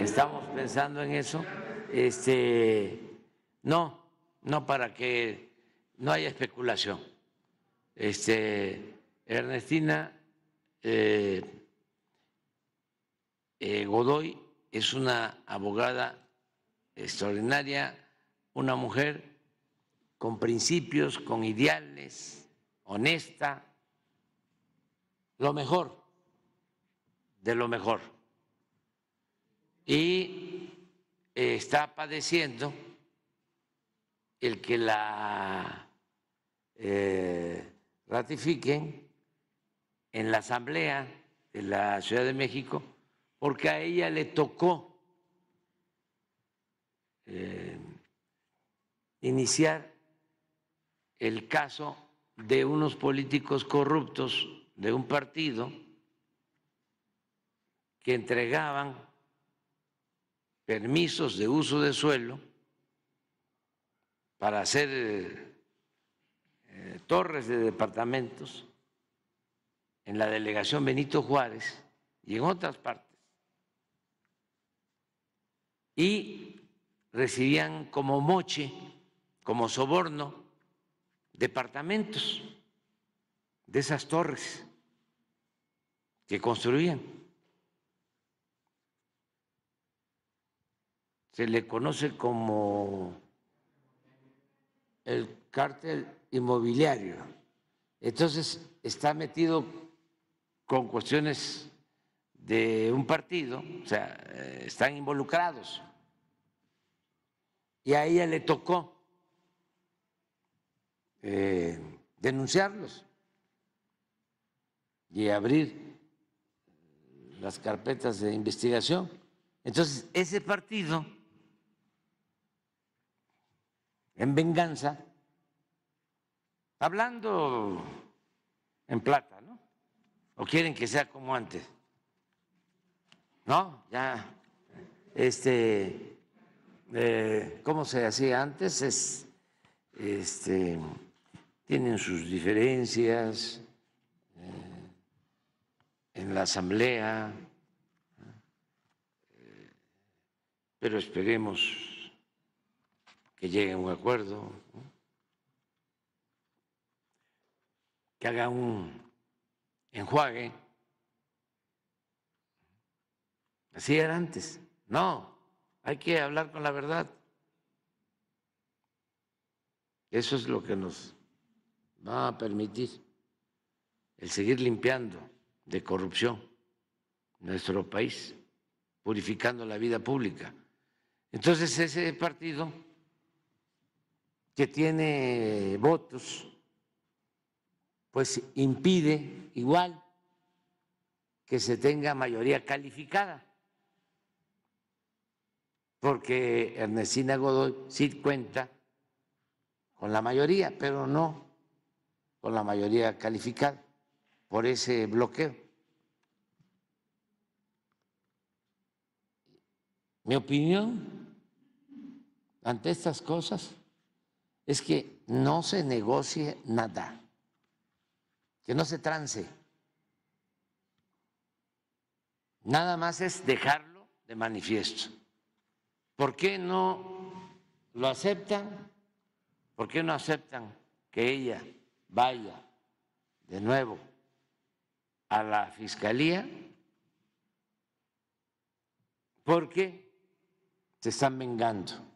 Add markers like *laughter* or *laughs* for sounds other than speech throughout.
Estamos pensando en eso. Este, no, no para que no haya especulación. Este, Ernestina eh, eh, Godoy es una abogada extraordinaria, una mujer con principios, con ideales, honesta, lo mejor de lo mejor y eh, está padeciendo el que la eh, ratifiquen en la Asamblea de la Ciudad de México, porque a ella le tocó eh, iniciar el caso de unos políticos corruptos de un partido que entregaban permisos de uso de suelo para hacer eh, eh, torres de departamentos en la delegación Benito Juárez y en otras partes. Y recibían como moche, como soborno, departamentos de esas torres que construían. se le conoce como el cártel inmobiliario. Entonces está metido con cuestiones de un partido, o sea, eh, están involucrados. Y a ella le tocó eh, denunciarlos y abrir las carpetas de investigación. Entonces, ese partido en venganza, hablando en plata, ¿no? ¿O quieren que sea como antes? ¿No? Ya, este, eh, ¿cómo se hacía antes? Es, este, tienen sus diferencias eh, en la asamblea, eh, pero esperemos que llegue a un acuerdo, que haga un enjuague. Así era antes. No, hay que hablar con la verdad. Eso es lo que nos va a permitir el seguir limpiando de corrupción nuestro país, purificando la vida pública. Entonces ese partido que tiene votos, pues impide igual que se tenga mayoría calificada, porque Ernestina Godoy sí cuenta con la mayoría, pero no con la mayoría calificada por ese bloqueo. Mi opinión ante estas cosas es que no se negocie nada, que no se trance. Nada más es dejarlo de manifiesto. ¿Por qué no lo aceptan? ¿Por qué no aceptan que ella vaya de nuevo a la fiscalía? Porque se están vengando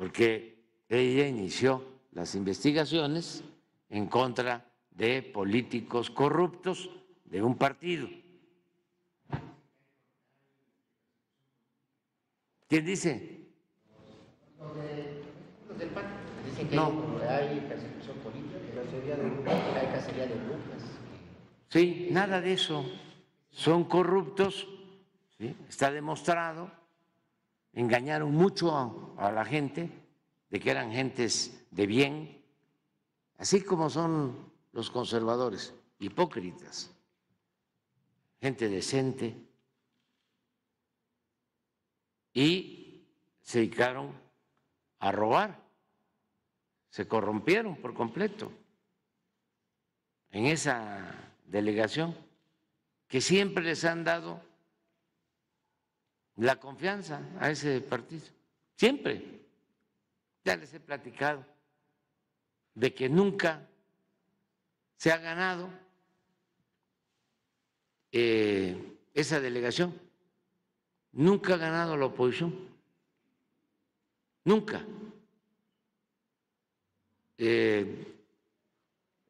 porque ella inició las investigaciones en contra de políticos corruptos de un partido. ¿Quién dice? Los, no. hay de de Sí, nada de eso. Son corruptos, está demostrado engañaron mucho a la gente de que eran gentes de bien, así como son los conservadores, hipócritas, gente decente, y se dedicaron a robar, se corrompieron por completo en esa delegación que siempre les han dado la confianza a ese partido. Siempre. Ya les he platicado de que nunca se ha ganado eh, esa delegación. Nunca ha ganado la oposición. Nunca. Eh,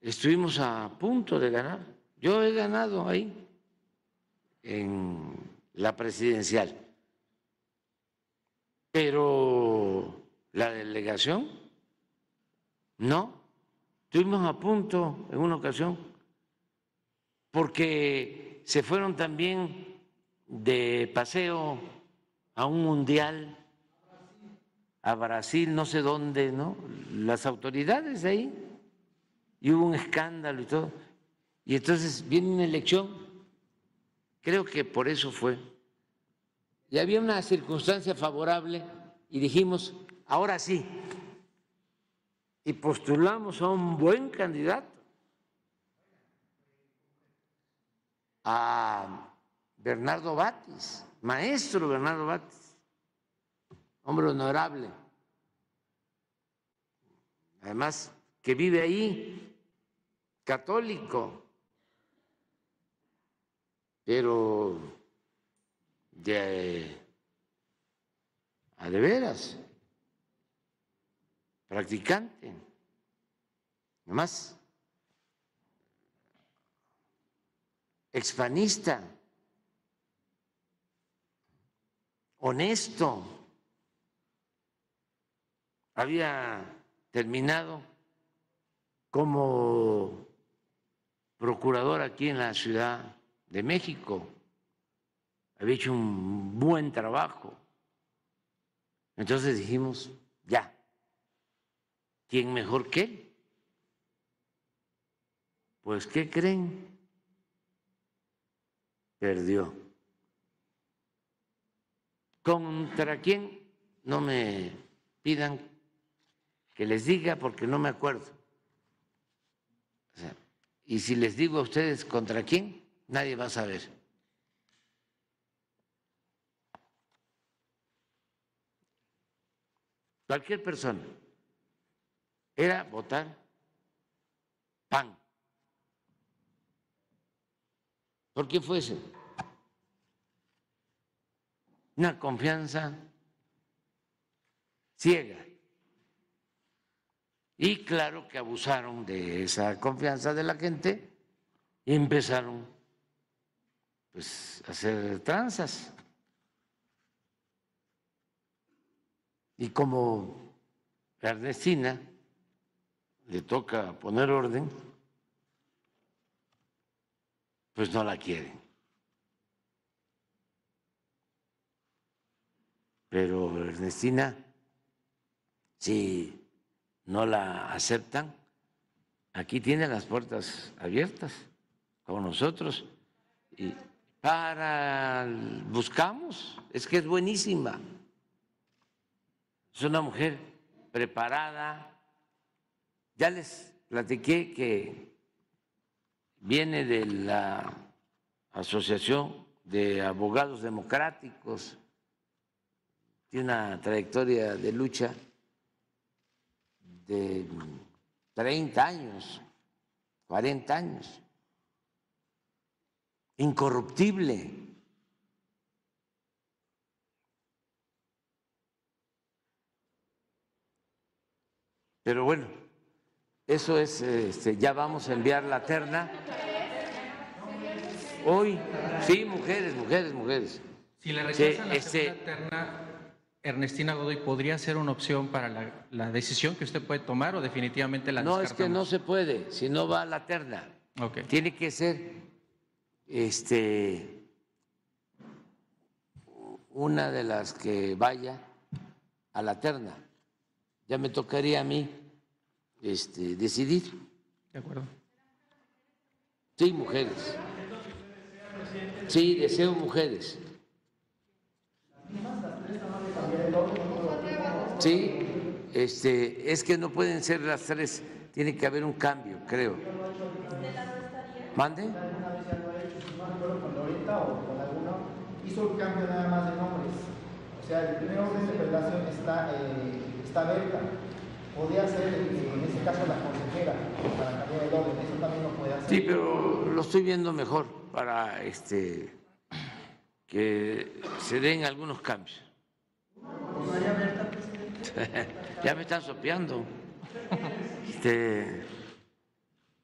estuvimos a punto de ganar. Yo he ganado ahí en la presidencial pero la delegación no. Estuvimos a punto en una ocasión porque se fueron también de paseo a un mundial a Brasil, no sé dónde, ¿no? Las autoridades ahí y hubo un escándalo y todo. Y entonces viene una elección. Creo que por eso fue y había una circunstancia favorable y dijimos, ahora sí, y postulamos a un buen candidato, a Bernardo Batis, maestro Bernardo Batis, hombre honorable, además que vive ahí, católico, pero de a de veras, practicante. más, expanista, honesto, había terminado como procurador aquí en la Ciudad de México había hecho un buen trabajo. Entonces dijimos, ya, ¿quién mejor que él? Pues, ¿qué creen? Perdió. ¿Contra quién? No me pidan que les diga porque no me acuerdo. y si les digo a ustedes contra quién, nadie va a saber. cualquier persona, era votar PAN. ¿Por qué fuese? Una confianza ciega. Y claro que abusaron de esa confianza de la gente y empezaron pues, a hacer tranzas. Y como Ernestina le toca poner orden, pues no la quieren. Pero Ernestina, si no la aceptan, aquí tiene las puertas abiertas como nosotros y para buscamos, es que es buenísima. Es una mujer preparada. Ya les platiqué que viene de la Asociación de Abogados Democráticos, tiene una trayectoria de lucha de 30 años, 40 años, incorruptible. Pero bueno, eso es, este, ya vamos a enviar la terna. Hoy, sí, mujeres, mujeres, mujeres. Si le rechazan la este, terna, Ernestina Godoy, ¿podría ser una opción para la, decisión que usted puede tomar o definitivamente la No, es que no se puede, si no va a la terna. Tiene que ser este, una de las que vaya a la terna ya me tocaría a mí este, decidir. De acuerdo. Sí, mujeres. Sí, deseo mujeres. Sí, este, es que no pueden ser las tres, tiene que haber un cambio, creo. ¿Mande? Hizo un cambio nada más de nombres. O sea, el primer hombre de relación está eh, está Berta, podría ser eh, en ese caso la consejera para cambiar el orden, eso también lo puede hacer. Sí, pero lo estoy viendo mejor para este que se den algunos cambios. *laughs* ya me están sopeando. Este,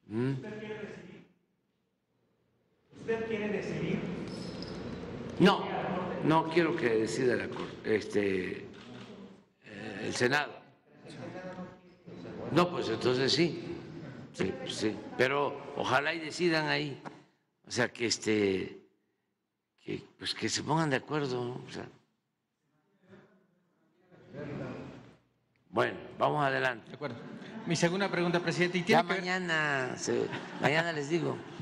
¿Mm? decidir. ¿Usted quiere decidir? No, no quiero que decida la Corte. Este, el Senado. No, pues entonces sí. pero ojalá y decidan ahí, o sea, que este, pues que se pongan de acuerdo, Bueno, vamos adelante. Mi segunda pregunta, presidente. ya mañana, mañana les digo.